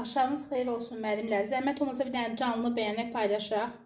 Axşamınız xeyir olsun müəllimlər. Zəhmət olmasa bir dənə canlı bəyənək paylaşaq.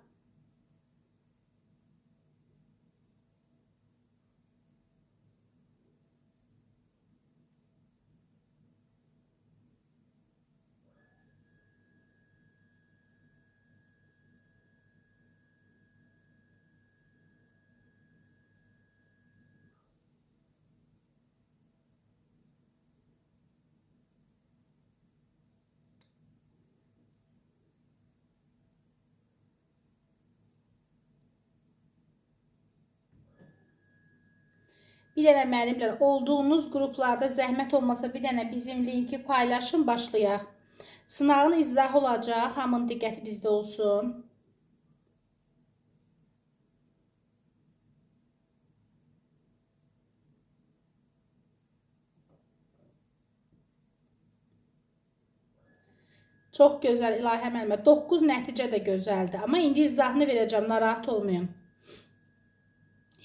Bir dənə müəllimlər, olduğunuz qruplarda zəhmət olmasa bir dənə bizim linki paylaşın, başlayaq. Sınağın izahı olacaq, hamının diqqəti bizdə olsun. Çox gözəl İlahə müəllimə. 9 nəticə də gözəldir. Amma indi izahını verəcəm, narahat olmayın.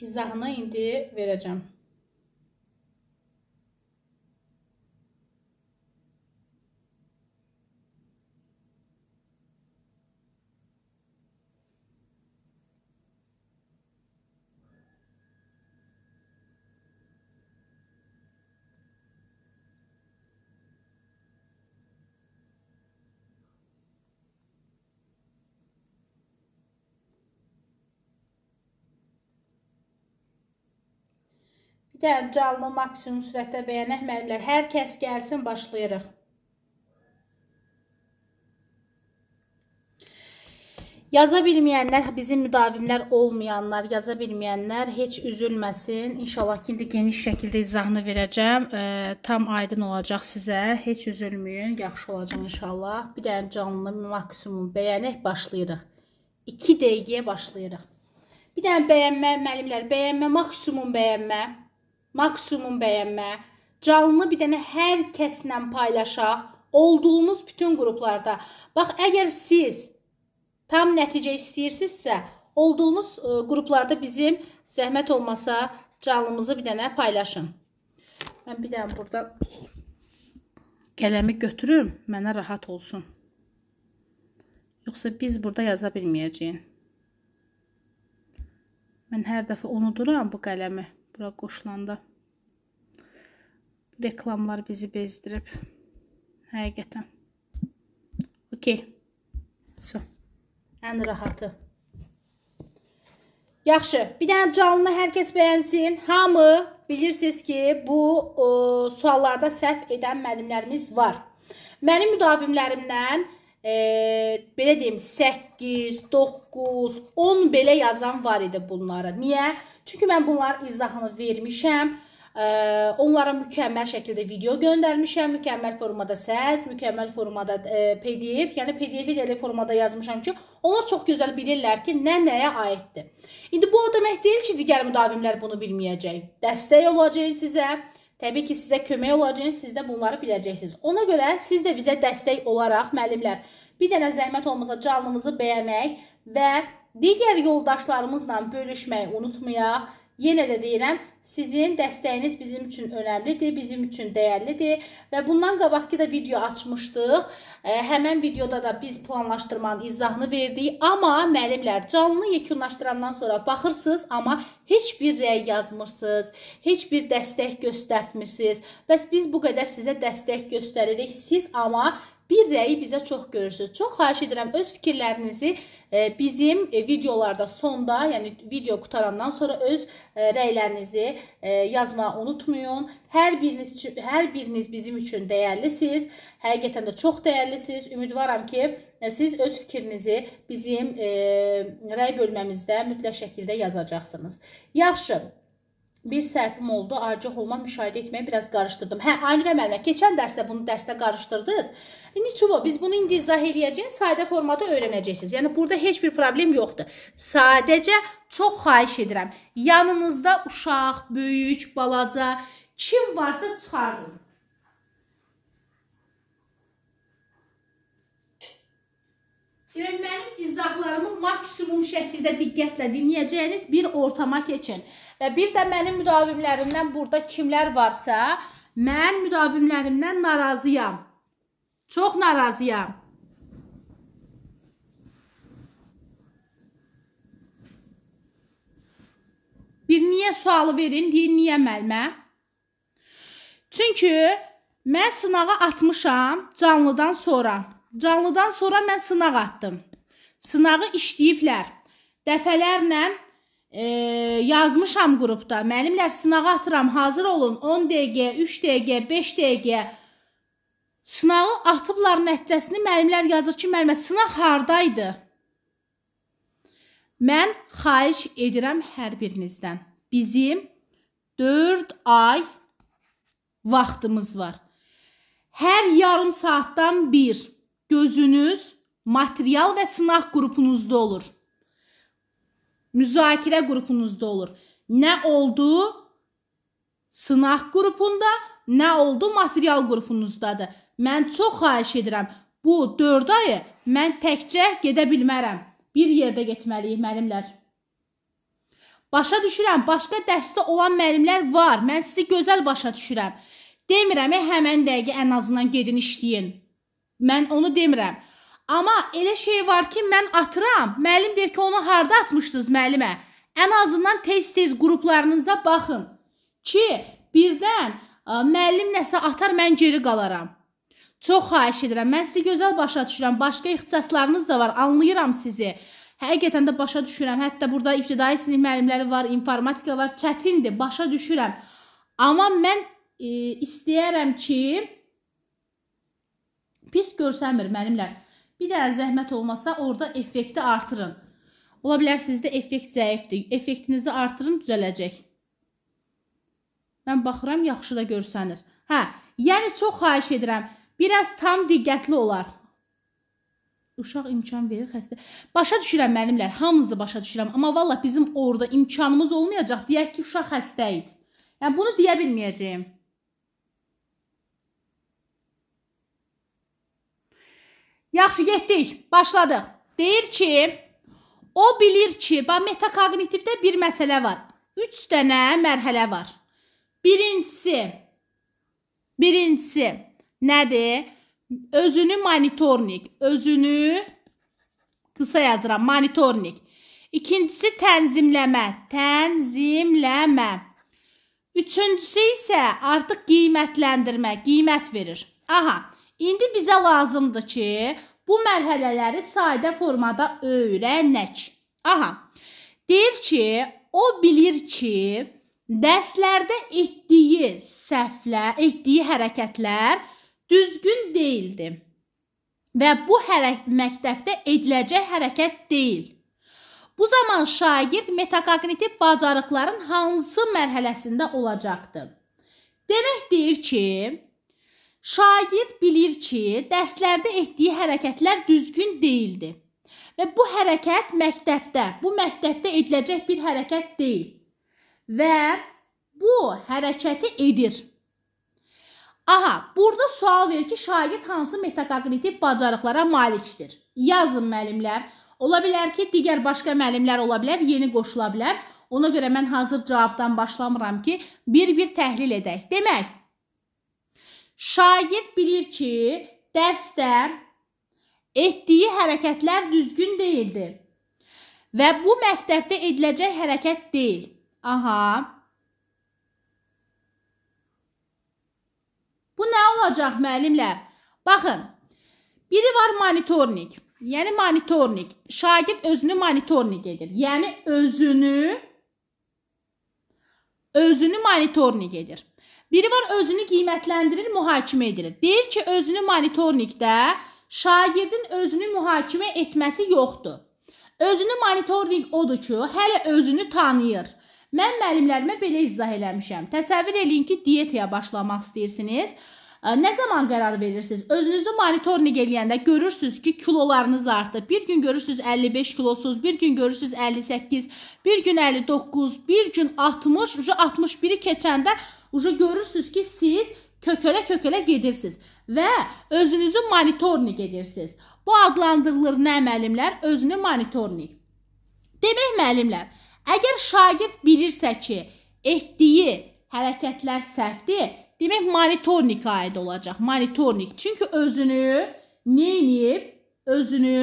İzahını indi verəcəm. Bir də canlı maksimum sürətdə bəyənək müəllimlər. Hər kəs gəlsin, başlayırıq. Yaza bilməyənlər, bizim müdavimlər olmayanlar, yaza bilməyənlər heç üzülməsin. İnşallah ki, indi geniş şəkildə izahını verəcəm. E, tam aydın olacaq sizə. Heç üzülməyin, yaxşı olacaq inşallah. Bir dənə canlı maksimum bəyənək, başlayırıq. 2 dəqiqəyə başlayırıq. Bir dənə bəyənmə, müəllimlər, bəyənmə, maksimum bəyənmə maksimum bəyənmə, canlı bir dənə hər kəslə paylaşaq, olduğumuz bütün qruplarda. Bax, əgər siz tam nəticə istəyirsinizsə, olduğunuz e, qruplarda bizim zəhmət olmasa canlımızı bir dənə paylaşın. Mən bir dənə burada qələmi götürüm, mənə rahat olsun. Yoxsa biz burada yaza bilməyəcəyik. Mən hər dəfə unuduram bu qələmi bura qoşulanda reklamlar bizi bezdirib. Həqiqətən. Okey. So. Ən rahatı. Yaxşı, bir dənə canlı hər kəs bəyənsin. Hamı bilirsiniz ki, bu o, suallarda səhv edən müəllimlərimiz var. Mənim müdavimlərimdən e, belə deyim 8, 9, 10 belə yazan var idi bunlara. Niyə? Çünki mən bunların izahını vermişəm. Onlara mükəmməl şəkildə video göndərmişəm, mükəmməl formada səs, mükəmməl formada e, PDF, yəni PDF-i də elə formada yazmışam ki, onlar çox gözəl bilirlər ki, nə nəyə aiddir. İndi bu o demək deyil ki, digər müdavimlər bunu bilməyəcək. Dəstək olacaq sizə, təbii ki, sizə kömək olacaq, siz də bunları biləcəksiniz. Ona görə siz də bizə dəstək olaraq, müəllimlər, bir dənə zəhmət olmasa canlımızı bəyənmək və digər yoldaşlarımızla bölüşməyi unutmayaq Yenə də deyirəm, sizin dəstəyiniz bizim üçün önəmlidir, bizim üçün dəyərlidir və bundan qabaqki də video açmışdıq. E, Həmin videoda da biz planlaşdırmanın izahını verdik, amma müəllimlər canlı yekunlaşdırandan sonra baxırsınız, amma heç bir rəy yazmırsınız, heç bir dəstək göstərtmirsiniz. Bəs biz bu qədər sizə dəstək göstəririk, siz amma bir rəyi bizə çox görürsüz. Çox xahiş edirəm öz fikirlərinizi e, bizim e, videolarda sonda, yəni video qutarandan sonra öz e, rəylərinizi yazmağı unutmayın. Hər biriniz hər biriniz bizim üçün dəyərlisiniz. Həqiqətən də çox dəyərlisiniz. Ümidvaram ki, siz öz fikrinizi bizim rəy bölməmizdə mütləq şəkildə yazacaqsınız. Yaxşı bir səhvim oldu, acıq olma müşahidə etməyi biraz qarışdırdım. Hə, Aynurə müəllimə, keçən dərsdə bunu dərsdə qarışdırdınız. E, Niçuvo, biz bunu indi izah eləyəcəyik, sadə formada öyrənəcəksiniz. Yəni, burada heç bir problem yoxdur. Sadəcə, çox xaiş edirəm, yanınızda uşaq, böyük, balaca, kim varsa çıxardın. Demək, mənim izahlarımı maksimum şəkildə diqqətlə dinləyəcəyiniz bir ortama keçin. Və bir də mənim müdavimlərimdən burada kimlər varsa, mən müdavimlərimdən narazıyam. Çox narazıyam. Bir niyə sualı verin, deyin niyə müəllimə? Çünki mən sınağa atmışam canlıdan sonra. Canlıdan sonra mən sınaq atdım. Sınağı işləyiblər. Dəfələrlə e, yazmışam qrupda. Müəllimlər sınağa atıram, hazır olun. 10 dəqiqə, 3 dəqiqə, 5 dəqiqə sınağı atıblar nəticəsini müəllimlər yazır ki, müəllimə sınaq hardaydı? Mən xahiş edirəm hər birinizdən. Bizim 4 ay vaxtımız var. Hər yarım saatdan bir gözünüz material və sınaq qrupunuzda olur. Müzakirə qrupunuzda olur. Nə oldu? Sınaq qrupunda, nə oldu? Material qrupunuzdadır. Mən çox xahiş edirəm, bu 4 ayı mən təkcə gedə bilmərəm. Bir yerdə getməliyik müəllimlər. Başa düşürəm, başqa dərsdə olan müəllimlər var. Mən sizi gözəl başa düşürəm. Demirəm, həmən dəqiqə ən azından gedin işləyin. Mən onu demirəm. Amma elə şey var ki, mən atıram. Müəllim deyir ki, onu harda atmışdınız müəllimə? Ən azından tez-tez qruplarınıza baxın ki, birdən ə, e, müəllim nəsə atar, mən geri qalaram. Çox xahiş edirəm. Mən sizi gözəl başa düşürəm. Başqa ixtisaslarınız da var. Anlayıram sizi. Həqiqətən də başa düşürəm. Hətta burada ibtidai sinif müəllimləri var, informatika var. Çətindir, başa düşürəm. Amma mən e, istəyərəm ki, Pis görsənmir mənimlər. Bir dənə zəhmət olmasa orada effekti artırın. Ola bilər sizdə effekt zəifdir. Effektinizi artırın, düzələcək. Mən baxıram, yaxşı da görsənir. Hə, yəni çox xahiş edirəm, biraz tam diqqətli olar. Uşaq imkan verir xəstə. Başa düşürəm müəllimlər, hamınızı başa düşürəm, amma vallah bizim orada imkanımız olmayacaq. Deyək ki, uşaq xəstə idi. Yəni bunu deyə bilməyəcəyəm. Yaxşı, getdik. Başladıq. Deyir ki, o bilir ki, bax metakognitivdə bir məsələ var. 3 dənə mərhələ var. Birincisi Birincisi nədir? Özünü monitornik, özünü qısa yazıram, monitornik. İkincisi tənzimləmə, tənzimləmə. Üçüncüsü isə artıq qiymətləndirmə, qiymət verir. Aha. İndi bizə lazımdır ki, bu mərhələləri sadə formada öyrənək. Aha. Deyir ki, o bilir ki, dərslərdə etdiyi səhvlər, etdiyi hərəkətlər düzgün deyildi. Və bu hərəkət məktəbdə ediləcək hərəkət deyil. Bu zaman şagird metakognitiv bacarıqların hansı mərhələsində olacaqdır? Demək deyir ki, Şagird bilir ki, dərslərdə etdiyi hərəkətlər düzgün deyildi. Və bu hərəkət məktəbdə, bu məktəbdə ediləcək bir hərəkət deyil. Və bu hərəkəti edir. Aha, burada sual verir ki, şagird hansı metakognitiv bacarıqlara malikdir? Yazın müəllimlər. Ola bilər ki, digər başqa müəllimlər ola bilər, yeni qoşula bilər. Ona görə mən hazır cavabdan başlamıram ki, bir-bir təhlil edək. Demək, Şagird bilir ki, dərsdə etdiyi hərəkətlər düzgün deyildi və bu məktəbdə ediləcək hərəkət deyil. Aha. Bu nə olacaq müəllimlər? Baxın. Biri var monitorinq. Yəni monitorinq. Şagird özünü monitorinq edir. Yəni özünü özünü monitorinq edir. Biri var özünü qiymətləndirir, mühakimə edilir. Deyir ki, özünü monitorinqdə şagirdin özünü mühakimə etməsi yoxdur. Özünü monitorinq odur ki, hələ özünü tanıyır. Mən müəllimlərimə belə izah eləmişəm. Təsəvvür eləyin ki, diyetaya başlamaq istəyirsiniz. Nə zaman qərar verirsiniz? Özünüzü monitorinq eləyəndə görürsüz ki, kilolarınız artıb. Bir gün görürsüz 55 kilosuz, bir gün görürsüz 58, bir gün 59, bir gün 60, 61-i keçəndə Uca görürsünüz ki, siz kökələ-kökələ gedirsiniz və özünüzü monitorinq edirsiniz. Bu adlandırılır nə müəllimlər? Özünü monitorinq. Demək müəllimlər, əgər şagird bilirsə ki, etdiyi hərəkətlər səhvdir, demək monitorinqə aid olacaq. Monitorinq. Çünki özünü nə edib? Özünü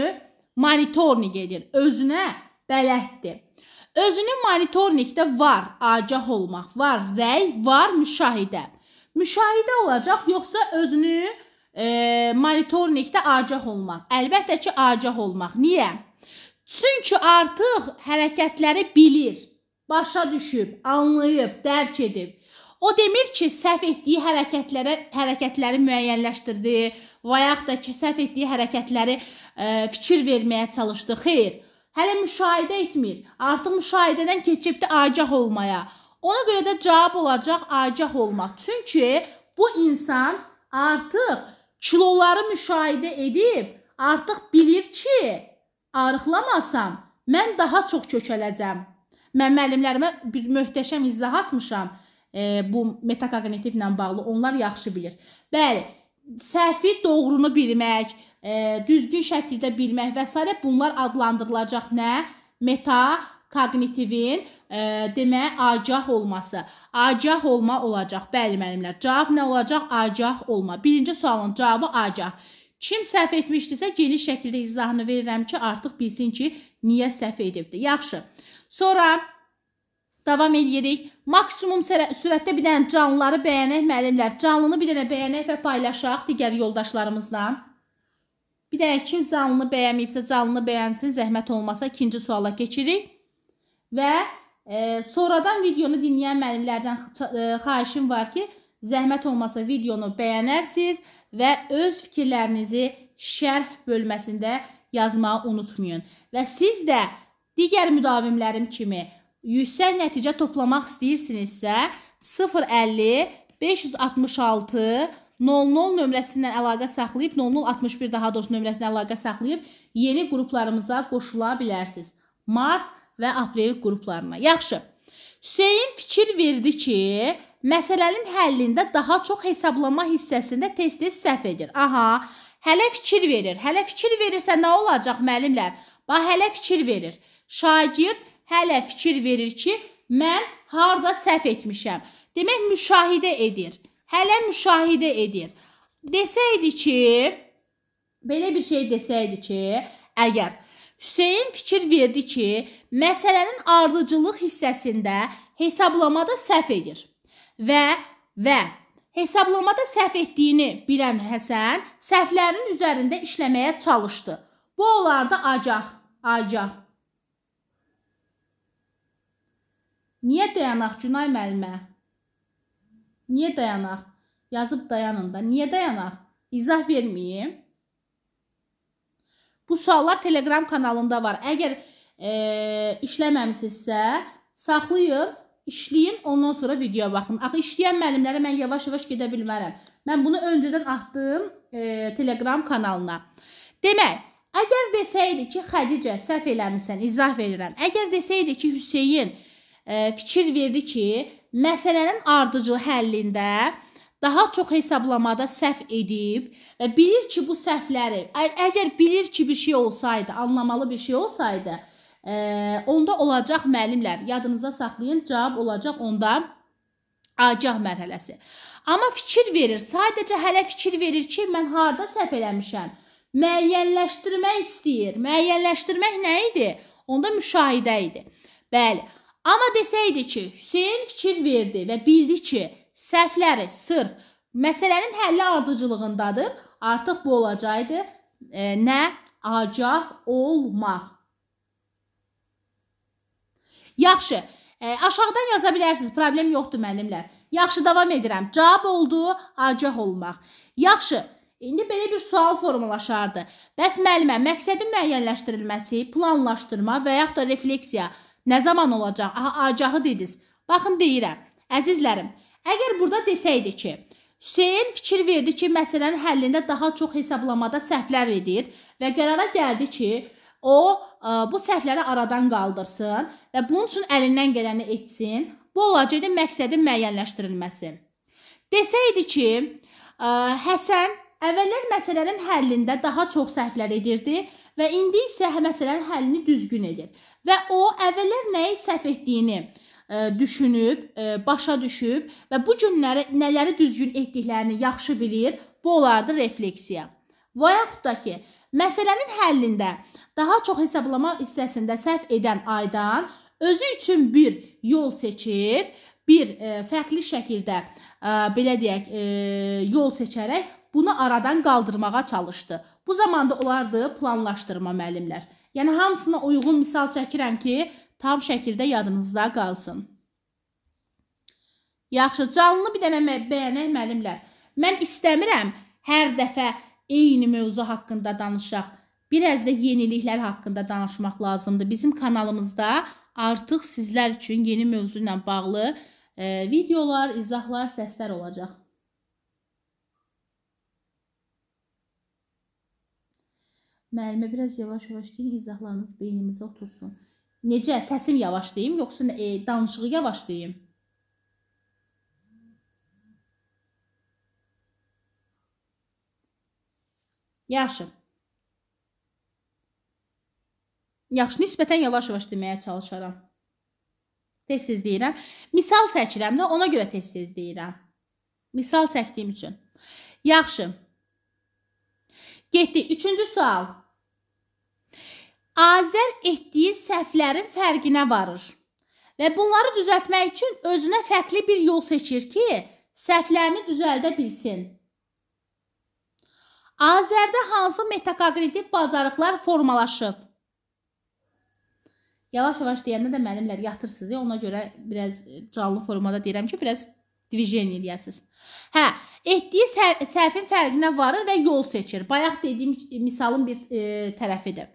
monitorinq edir. Özünə bələddir. Özünü monitorlikdə var, agah olmaq, var rəy, var müşahidə. Müşahidə olacaq, yoxsa özünü e, monitorlikdə agah olmaq. Əlbəttə ki, agah olmaq. Niyə? Çünki artıq hərəkətləri bilir, başa düşüb, anlayıb, dərk edib. O demir ki, səhv etdiyi hərəkətlərə hərəkətləri müəyyənləşdirdi və yaxud da ki, səhv etdiyi hərəkətləri ə, e, fikir verməyə çalışdı. Xeyr. Hələ müşahidə etmir. Artıq müşahidədən keçibdi agah olmaya. Ona görə də cavab olacaq agah olmaq. Çünki bu insan artıq kiloları müşahidə edib, artıq bilir ki, arıqlamasam mən daha çox kökələcəm. Mən müəllimlərimə bir möhtəşəm izah atmışam e, bu metakognitivlə bağlı. Onlar yaxşı bilir. Bəli, səhvi doğrunu bilmək, e, düzgün şəkildə bilmək və s. bunlar adlandırılacaq nə? Metakognitivin e, demə agah olması. Agah olma olacaq. Bəli müəllimlər, cavab nə olacaq? Agah olma. Birinci sualın cavabı agah. Kim səhv etmişdisə geniş şəkildə izahını verirəm ki, artıq bilsin ki, niyə səhv edibdi. Yaxşı. Sonra davam edirik. Maksimum sürətdə bir dənə canlıları bəyənək müəllimlər. Canlını bir dənə bəyənək və paylaşaq digər yoldaşlarımızla. Bir də kim canlını bəyənməyibsə, canlını bəyənsin, zəhmət olmasa ikinci suala keçirik. Və e, sonradan videonu dinləyən müəllimlərdən e, xahişim var ki, zəhmət olmasa videonu bəyənərsiniz və öz fikirlərinizi şərh bölməsində yazmağı unutmayın. Və siz də digər müdavimlərim kimi yüksək nəticə toplamaq istəyirsinizsə 050 566 00 nömrəsindən əlaqə saxlayıb 0061 daha doğrusu nömrəsindən əlaqə saxlayıb yeni qruplarımıza qoşula bilərsiniz. Mart və aprel qruplarına. Yaxşı. Hüseyn fikir verdi ki, məsələnin həllində daha çox hesablama hissəsində tez-tez səhv edir. Aha, hələ fikir verir. Hələ fikir verirsə nə olacaq müəllimlər? Bax, hələ fikir verir. Şagird hələ fikir verir ki, mən harda səhv etmişəm. Demək müşahidə edir hələ müşahidə edir. Desəydi ki, belə bir şey desəydi ki, əgər Hüseyn fikir verdi ki, məsələnin ardıcıllıq hissəsində hesablamada səhv edir və və hesablamada səhv etdiyini bilən Həsən səhvlərin üzərində işləməyə çalışdı. Bu onlarda acaq, acaq. Niyə dayanaq Günay müəllimə? Niyə dayanaq? Yazıb dayanın da. Niyə dayanaq? İzah verməyim. Bu suallar Telegram kanalında var. Əgər e, işləməmisinizsə, saxlayın, işləyin, ondan sonra videoya baxın. Axı işləyən müəllimlərə mən yavaş-yavaş gedə bilmərəm. Mən bunu öncədən atdım e, Telegram kanalına. Demək, əgər desəydi ki, Xədicə, səhv eləmisən, izah verirəm. Əgər desəydi ki, Hüseyin e, fikir verdi ki, məsələnin ardıcıl həllində daha çox hesablamada səhv edib və bilir ki, bu səhvləri, əgər bilir ki, bir şey olsaydı, anlamalı bir şey olsaydı, ə, e, onda olacaq müəllimlər, yadınıza saxlayın, cavab olacaq onda agah mərhələsi. Amma fikir verir, sadəcə hələ fikir verir ki, mən harda səhv eləmişəm. Müəyyənləşdirmək istəyir. Müəyyənləşdirmək nə idi? Onda müşahidə idi. Bəli. Amma desəydi ki, Hüseyn fikir verdi və bildi ki, səhvləri sırf məsələnin həlli ardıcıllığındadır, artıq bu olacaqdı. E, nə agah olmaq. Yaxşı. E, aşağıdan yaza bilərsiniz. Problem yoxdur müəllimlər. Yaxşı, davam edirəm. Cavab oldu agah olmaq. Yaxşı. İndi belə bir sual formalaşardı. Bəs müəllimə məqsədin müəyyənləşdirilməsi, planlaşdırma və yaxud da refleksiya Nə zaman olacaq? Aha, agahı dediniz. Baxın deyirəm. Əzizlərim, əgər burada desəydi ki, Hüseyn fikir verdi ki, məsələnin həllində daha çox hesablamada səhvlər edir və qərara gəldi ki, o ə, e, bu səhvləri aradan qaldırsın və bunun üçün əlindən gələni etsin. Bu olacaqdı məqsədin müəyyənləşdirilməsi. Desəydi ki, ə, e, Həsən əvvəllər məsələnin həllində daha çox səhvlər edirdi və indi isə hə, məsələnin həllini düzgün edir və o əvvəllər nəyi səhv etdiyini ə, e, düşünüb, ə, e, başa düşüb və bu günləri nələri düzgün etdiklərini yaxşı bilir. Bu olardı refleksiya. Və yaxud da ki, məsələnin həllində daha çox hesablama hissəsində səhv edən aydan özü üçün bir yol seçib, bir ə, e, fərqli şəkildə ə, belə deyək, ə, yol seçərək bunu aradan qaldırmağa çalışdı. Bu zamanda olardı planlaşdırma müəllimlər. Yəni hamısına uyğun misal çəkirəm ki, tam şəkildə yadınızda qalsın. Yaxşı, canlı bir dənə bəyənək müəllimlər. Mən istəmirəm hər dəfə eyni mövzu haqqında danışaq. Bir az da yeniliklər haqqında danışmaq lazımdır. Bizim kanalımızda artıq sizlər üçün yeni mövzu ilə bağlı e, videolar, izahlar, səslər olacaq. Müəllimə biraz yavaş-yavaş deyin, izahlarınız beynimizə otursun. Necə? Səsim yavaşlayım, yoxsa e, danışığı yavaşlayım? Yaxşı. Yaxşı, nisbətən yavaş-yavaş deməyə çalışaram. Tez-tez deyirəm. Misal çəkirəm də, ona görə tez-tez deyirəm. Misal çəkdiyim üçün. Yaxşı. Getdi. Üçüncü sual. Azər etdiyi səhvlərin fərqinə varır və bunları düzəltmək üçün özünə fərqli bir yol seçir ki, səhvlərini düzəldə bilsin. Azərdə hansı metakognitiv bacarıqlar formalaşıb? Yavaş-yavaş deyəndə də mənimlə yatırsınız, ona görə biraz canlı formada deyirəm ki, biraz divijen eləyəsiniz. Hə, etdiyi səhv, səhvin fərqinə varır və yol seçir. Bayaq dediyim misalın bir e, tərəfidir.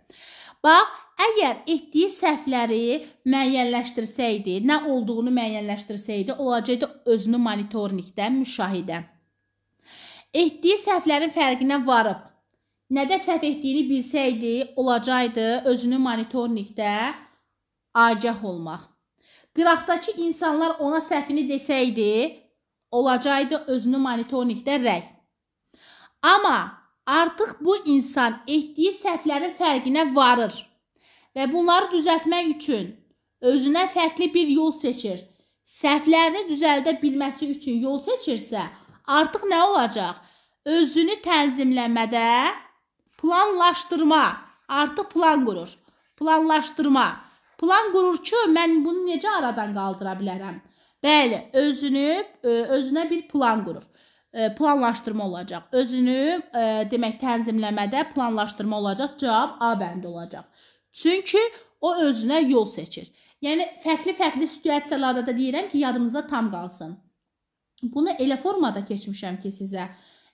Bax, əgər etdiyi səhvləri müəyyənləşdirsəydi, nə olduğunu müəyyənləşdirsəydi, olacaqdı özünü monitorinqdə müşahidə. Etdiyi səhvlərin fərqinə varıb, nədə səhv etdiyini bilsəydi, olacaqdı özünü monitorinqdə agah olmaq. Qıraqdakı insanlar ona səhvini desəydi, olacaqdı özünü monitorinqdə rəy. Amma Artıq bu insan etdiyi səhvlərin fərqinə varır və bunları düzəltmək üçün özünə fərqli bir yol seçir. Səhvlərini düzəldə bilməsi üçün yol seçirsə, artıq nə olacaq? Özünü tənzimləmədə planlaşdırma, artıq plan qurur. Planlaşdırma. Plan qurur ki, mən bunu necə aradan qaldıra bilərəm? Bəli, özünü özünə bir plan qurur. E, planlaşdırma olacaq. Özünü ə, e, demək tənzimləmədə planlaşdırma olacaq. Cavab A bəndi olacaq. Çünki o özünə yol seçir. Yəni fərqli-fərqli situasiyalarda da deyirəm ki, yadınızda tam qalsın. Bunu elə formada keçmişəm ki, sizə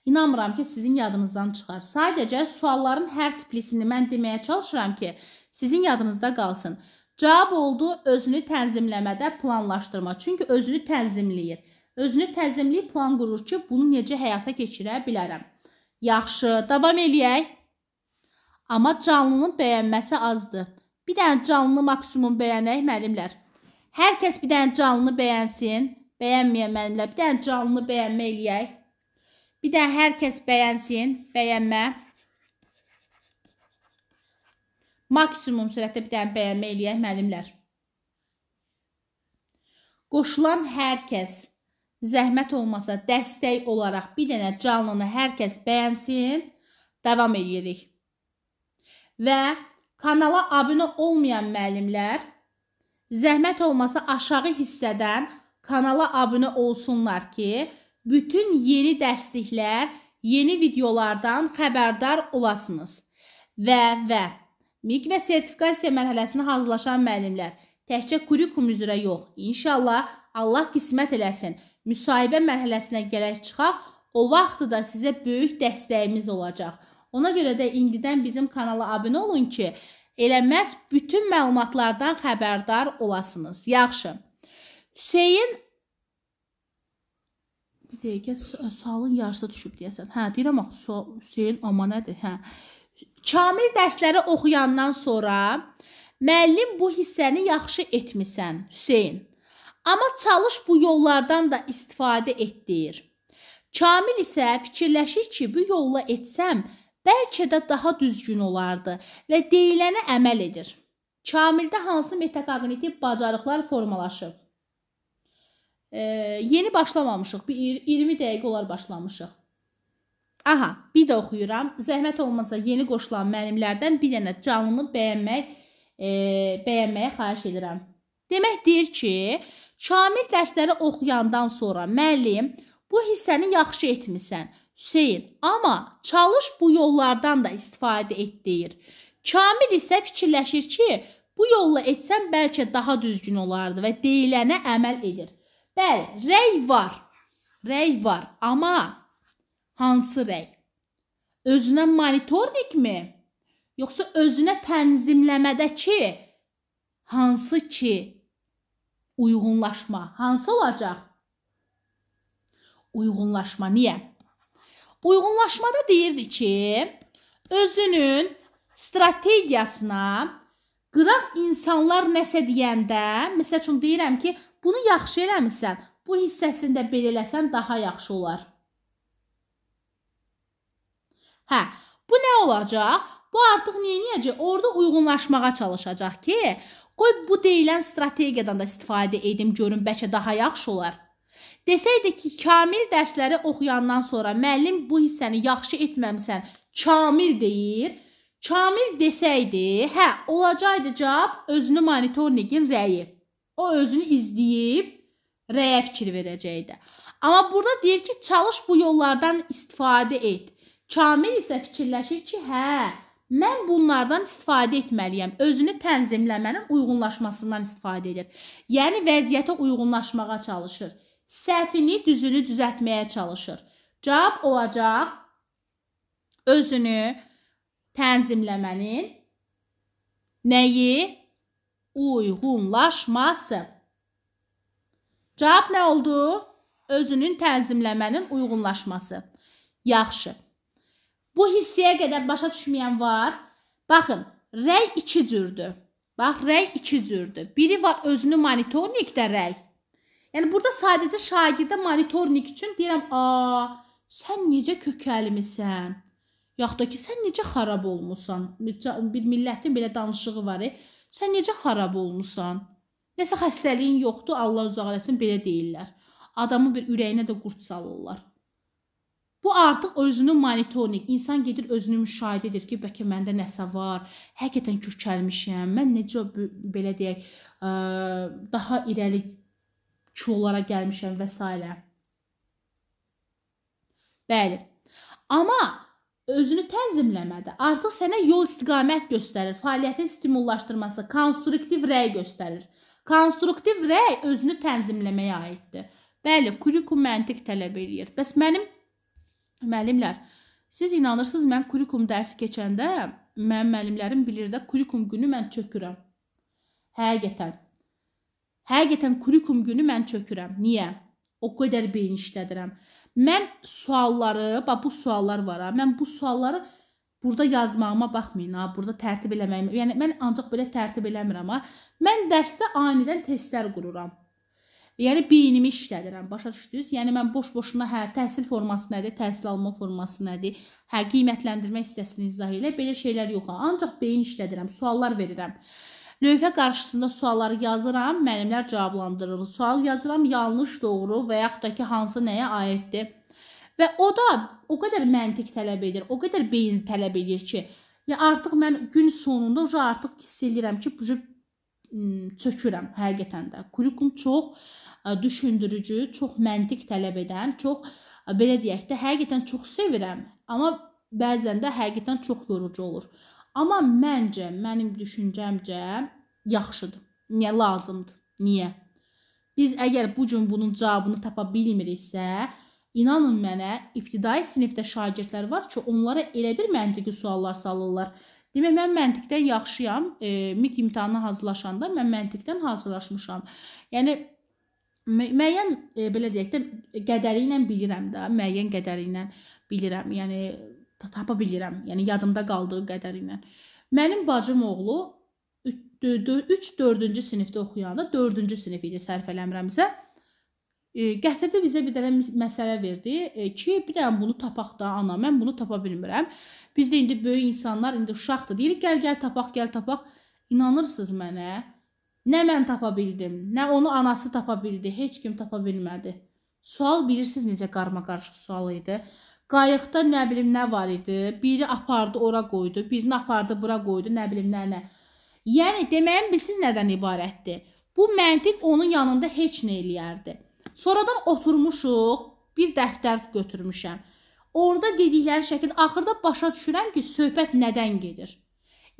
inanmıram ki, sizin yadınızdan çıxar. Sadəcə sualların hər tiplisini mən deməyə çalışıram ki, sizin yadınızda qalsın. Cavab oldu özünü tənzimləmədə planlaşdırma. Çünki özünü tənzimləyir. Özünü təzimli plan qurur ki, bunu necə həyata keçirə bilərəm. Yaxşı, davam eləyək. Amma canlının bəyənməsi azdır. Bir dənə canlı maksimum bəyənək müəllimlər. Hər kəs bir dənə canlı bəyənsin. Bəyənməyən müəllimlər bir dənə canlı bəyənmə eləyək. Bir də hər kəs bəyənsin, bəyənmə. Maksimum sürətdə bir dənə bəyənmə eləyək müəllimlər. Qoşulan hər kəs Zəhmət olmasa dəstək olaraq bir dənə canlını hər kəs bəyənsin. Davam edirik. Və kanala abunə olmayan müəllimlər zəhmət olmasa aşağı hissədən kanala abunə olsunlar ki, bütün yeni dərsliklər, yeni videolardan xəbərdar olasınız. Və və MİQ və sertifikasiya mərhələsinə hazırlaşan müəllimlər təkcə kurikulum üzrə yox, inşallah Allah qismət eləsin müsahibə mərhələsinə gələk çıxaq, o vaxtı da sizə böyük dəstəyimiz olacaq. Ona görə də indidən bizim kanala abunə olun ki, elə məhz bütün məlumatlardan xəbərdar olasınız. Yaxşı. Hüseyn bir dəqiqə sualın yarısı düşüb deyəsən. Hə, deyirəm axı Hüseyn amma nədir? Hə. Kamil dərsləri oxuyandan sonra müəllim bu hissəni yaxşı etmisən, Hüseyn. Amma çalış bu yollardan da istifadə et deyir. Kamil isə fikirləşir ki, bu yolla etsəm bəlkə də daha düzgün olardı və deyilənə əməl edir. Kamildə hansı metakognitiv bacarıqlar formalaşıb? E, yeni başlamamışıq. Bir 20 dəqiqə olar başlamışıq. Aha, bir də oxuyuram. Zəhmət olmasa yeni qoşulan müəllimlərdən bir dənə canlını bəyənmək, e, bəyənməyə xahiş edirəm. Demək deyir ki, Şamil dərsləri oxuyandan sonra müəllim, bu hissəni yaxşı etmisən, Hüseyn, amma çalış bu yollardan da istifadə et deyir. Kamil isə fikirləşir ki, bu yolla etsəm bəlkə daha düzgün olardı və deyilənə əməl edir. Bəli, rəy var. Rəy var, amma hansı rəy? Özünə monitorinqmi? Yoxsa özünə tənzimləmədə ki, hansı ki uyğunlaşma hansı olacaq? Uyğunlaşma niyə? Uyğunlaşmada deyirdi ki, özünün strategiyasına qıraq insanlar nəsə deyəndə, məsəl üçün deyirəm ki, bunu yaxşı eləmisən, bu hissəsində belə eləsən daha yaxşı olar. Hə, bu nə olacaq? Bu artıq neyniyəcək? Orda uyğunlaşmağa çalışacaq ki, Qoy bu deyilən strategiyadan da istifadə edim görüm bəlkə daha yaxşı olar. Desəydi ki, kamil dərsləri oxuyandan sonra müəllim bu hissəni yaxşı etməmisən, kamil deyir. Kamil desəydi, hə, olacaqdı cavab özünü monitorinqin rəyi. O özünü izləyib rəyə fikir verəcəkdi. Amma burada deyir ki, çalış bu yollardan istifadə et. Kamil isə fikirləşir ki, hə, Mən bunlardan istifadə etməliyəm. Özünü tənzimləmənin uyğunlaşmasından istifadə edir. Yəni vəziyyətə uyğunlaşmağa çalışır. Səhvini, düzünü düzəltməyə çalışır. Cavab olacaq özünü tənzimləmənin nəyi? Uyğunlaşması. Cavab nə oldu? Özünün tənzimləmənin uyğunlaşması. Yaxşı. Bu hissəyə qədər başa düşməyən var. Baxın, rəy 2 cürdür. Bax, rəy 2 cürdür. Biri var özünü monitornikdə rəy. Yəni burada sadəcə şagirdə monitornik üçün deyirəm, "A, sən necə kökəlmisən?" Yaxda ki, sən necə xarab olmusan? Bir millətin belə danışığı var. E? Sən necə xarab olmusan? Nəsə xəstəliyin yoxdur, Allah uzaq eləsin, belə deyirlər. Adamın bir ürəyinə də qurd salırlar. Bu artıq özünün monitorinq. İnsan gedir özünü müşahidə edir ki, bəlkə məndə nəsə var. Həqiqətən kökəlmişəm. Mən necə belə deyək, ə, daha irəli kilolara gəlmişəm və s. Bəli. Amma özünü tənzimləmədə artıq sənə yol istiqamət göstərir. Fəaliyyətin stimullaşdırması, konstruktiv rəy göstərir. Konstruktiv rəy özünü tənzimləməyə aiddir. Bəli, kurikulum məntiq tələb eləyir. Bəs mənim Müəllimlər, siz inanırsınız mən kurikulum dərsi keçəndə mənim müəllimlərim bilir də kurikulum günü mən çökürəm. Həqiqətən. Həqiqətən kurikulum günü mən çökürəm. Niyə? O qədər beyin işlədirəm. Mən sualları, bax bu suallar var ha. Mən bu sualları burada yazmağıma baxmayın ha, burada tərtib eləməyim. Yəni mən ancaq belə tərtib eləmirəm ha. Mən dərsdə anidən testlər qururam. Yəni beynimi işlədirəm, başa düşdünüz? Yəni mən boş-boşuna hə, təhsil forması nədir, təhsil alma forması nədir? Hə, qiymətləndirmə hissəsini izah elə, belə şeylər yox. Ancaq beyin işlədirəm, suallar verirəm. Lövhə qarşısında sualları yazıram, müəllimlər cavablandırır. Sual yazıram, yanlış, doğru və yaxud da ki, hansı nəyə aiddir. Və o da o qədər məntiq tələb edir, o qədər beyin tələb edir ki, ya artıq mən gün sonunda artıq hiss edirəm ki, bu cür çökürəm həqiqətən də. Kurikulum çox düşündürücü, çox məntiq tələb edən, çox belə deyək də həqiqətən çox sevirəm, amma bəzən də həqiqətən çox yorucu olur. Amma məncə, mənim düşüncəmcə yaxşıdır. Niyə lazımdır? Niyə? Biz əgər bu gün bunun cavabını tapa bilmiriksə, inanın mənə, ibtidai sinifdə şagirdlər var ki, onlara elə bir məntiqi suallar salırlar. Demək mən məntiqdən yaxşıyam. E, mik imtahanına hazırlaşanda mən məntiqdən hazırlaşmışam. Yəni müəyyən e, belə deyək də qədəri ilə bilirəm də, müəyyən qədəri ilə bilirəm. Yəni tapa bilirəm. Yəni yadımda qaldığı qədəri ilə. Mənim bacım oğlu 3-4-cü sinifdə oxuyanda 4-cü sinif idi sərf eləmirəmsə e, gətirdi bizə bir dənə məsələ verdi e, ki, bir dənə bunu tapaq da ana, mən bunu tapa bilmirəm. Biz də indi böyük insanlar, indi uşaqdır. Deyirik gəl, gəl tapaq, gəl tapaq. İnanırsınız mənə? Nə mən tapa bildim, nə onu anası tapa bildi, heç kim tapa bilmədi. Sual bilirsiniz necə qarma-qarışıq sual idi. Qayıqda nə bilim nə var idi. Biri apardı, ora qoydu, birini apardı, bura qoydu, nə bilim nə nə. Yəni deməyim bilsiz nədən ibarətdir. Bu məntiq onun yanında heç nə eləyərdi. Sonradan oturmuşuq, bir dəftər götürmüşəm. Orda dedikləri şəkil axırda başa düşürəm ki, söhbət nədən gedir.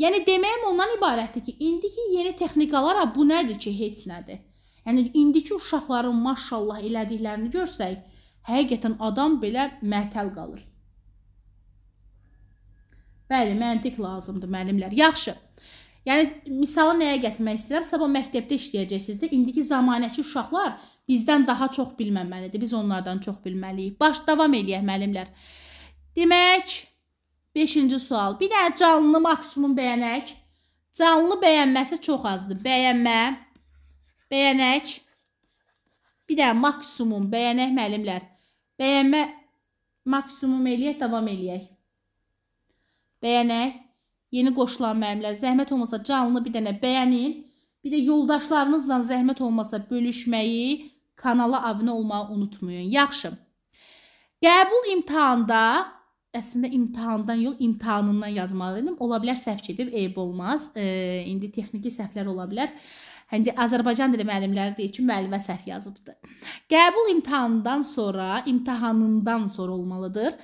Yəni deməyim ondan ibarətdir ki, indiki yeni texnikalara bu nədir ki, heç nədir. Yəni indiki uşaqların maşallah elədiklərini görsək, həqiqətən adam belə məhtəl qalır. Bəli, məntiq lazımdır müəllimlər. Yaxşı. Yəni misalı nəyə gətirmək istəyirəm? Sabah məktəbdə işləyəcəksiniz də. İndiki zamanəki uşaqlar bizdən daha çox bilməməlidir. Biz onlardan çox bilməliyik. Baş davam eləyək müəllimlər. Demək, Beşinci sual. Bir dənə canlı maksimum bəyənək. Canlı bəyənməsi çox azdır. Bəyənmə, bəyənək. Bir dənə maksimum bəyənək müəllimlər. Bəyənmə maksimum eləyək, davam eləyək. Bəyənək. Yeni qoşulan müəllimlər zəhmət olmasa canlı bir dənə bəyənin. Bir də yoldaşlarınızla zəhmət olmasa bölüşməyi, kanala abunə olmağı unutmayın. Yaxşı. Qəbul imtahanda əslində imtahandan yox, imtahanından yazmalı idim. Ola bilər səhv gedib, eyb olmaz. E, indi texniki səhvlər ola bilər. İndi Azərbaycan dili müəllimləri deyir ki, müəllimə səhv yazıbdı. Qəbul imtahanından sonra, imtahanından sonra olmalıdır.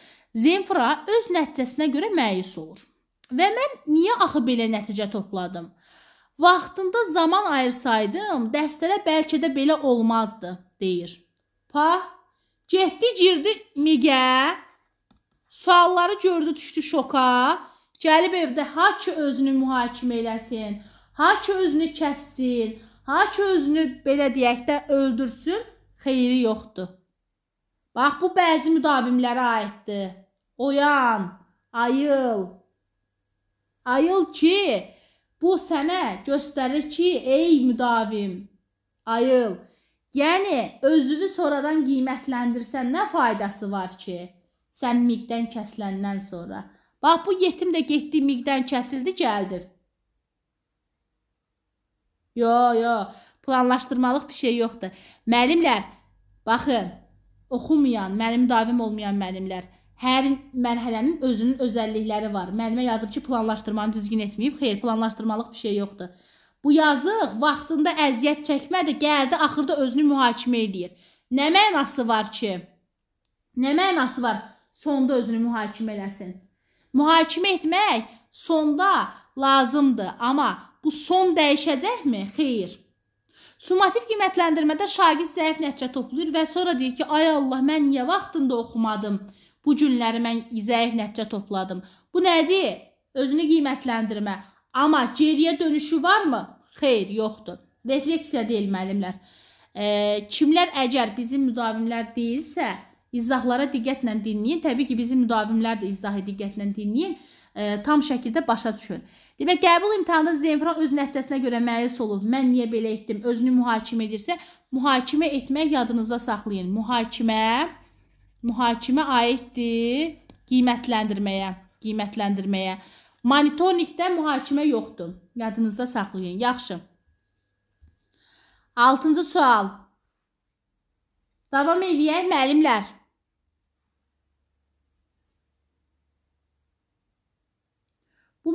Zenfira öz nəticəsinə görə məyus olur. Və mən niyə axı belə nəticə topladım? Vaxtında zaman ayırsaydım, dərslərə bəlkə də belə olmazdı, deyir. Pa, getdi, girdi, migə. Sualları gördü, düşdü şoka. Gəlib evdə ha ki özünü mühakimə eləsin, ha ki özünü kəssin, ha ki özünü belə deyək də öldürsün, xeyri yoxdur. Bax bu bəzi müdavimlərə aiddir. Oyan, ayıl. Ayıl ki, bu sənə göstərir ki, ey müdavim, ayıl. Yəni özünü sonradan qiymətləndirsən nə faydası var ki? Sən miqdən kəsiləndən sonra. Bax bu yetim də getdi miqdən kəsildi gəldir. Yo, yo, planlaşdırmalıq bir şey yoxdur. Müəllimlər, baxın, oxumayan, mənim davim olmayan müəllimlər, hər mərhələnin özünün özəllikləri var. Müəllimə yazıb ki, planlaşdırmanı düzgün etməyib. Xeyr, planlaşdırmalıq bir şey yoxdur. Bu yazıq vaxtında əziyyət çəkmədi, gəldi, axırda özünü mühakimə eləyir. Nə mənası var ki? Nə mənası var? sonda özünü mühakimə eləsin. Mühakimə etmək sonda lazımdır, amma bu son dəyişəcəkmi? Xeyr. Summativ qiymətləndirmədə şagird zəif nəticə toplayır və sonra deyir ki, ay Allah, mən niyə vaxtında oxumadım? Bu günləri mən zəif nəticə topladım. Bu nədir? Özünü qiymətləndirmə. Amma geriyə dönüşü varmı? Xeyr, yoxdur. Refleksiya deyil müəllimlər. E, kimlər əgər bizim müdavimlər deyilsə, İzahlara diqqətlə dinləyin. Təbii ki, bizim müdavimlər də izahı diqqətlə dinləyin. E, tam şəkildə başa düşün. Demək, qəbul imtahanında Zenfran öz nəticəsinə görə məyus olub. Mən niyə belə etdim? Özünü mühakimə edirsə, mühakimə etmək yadınızda saxlayın. Mühakimə mühakimə aiddir qiymətləndirməyə, qiymətləndirməyə. Monitorinqdə mühakimə yoxdur. Yadınızda saxlayın. Yaxşı. 6-cı sual. Davam eləyək müəllimlər.